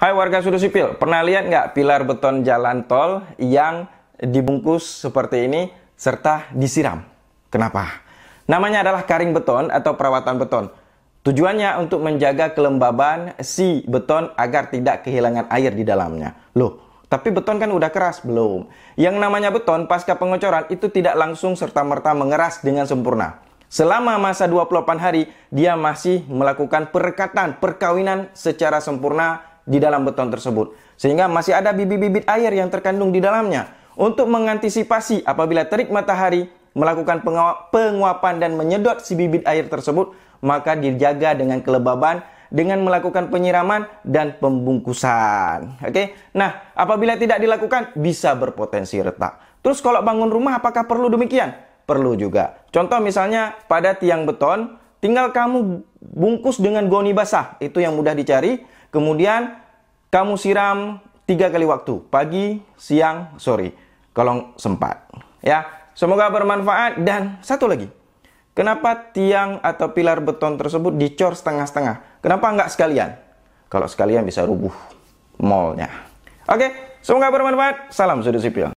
Hai warga sudut Sipil, pernah lihat nggak pilar beton jalan tol yang dibungkus seperti ini serta disiram? Kenapa? Namanya adalah karing beton atau perawatan beton. Tujuannya untuk menjaga kelembaban si beton agar tidak kehilangan air di dalamnya. Loh, tapi beton kan udah keras belum? Yang namanya beton pasca pengocoran itu tidak langsung serta-merta mengeras dengan sempurna. Selama masa 28 hari, dia masih melakukan perekatan, perkawinan secara sempurna di dalam beton tersebut. Sehingga masih ada bibit-bibit air yang terkandung di dalamnya. Untuk mengantisipasi apabila terik matahari melakukan penguapan dan menyedot si bibit air tersebut, maka dijaga dengan kelembaban dengan melakukan penyiraman dan pembungkusan. Oke. Okay? Nah, apabila tidak dilakukan bisa berpotensi retak. Terus kalau bangun rumah apakah perlu demikian? Perlu juga. Contoh misalnya pada tiang beton, tinggal kamu bungkus dengan goni basah, itu yang mudah dicari. Kemudian kamu siram tiga kali waktu, pagi, siang, sore, kalau sempat. Ya, semoga bermanfaat dan satu lagi. Kenapa tiang atau pilar beton tersebut dicor setengah-setengah? Kenapa nggak sekalian? Kalau sekalian bisa rubuh molnya. Oke, semoga bermanfaat. Salam sudut sipil.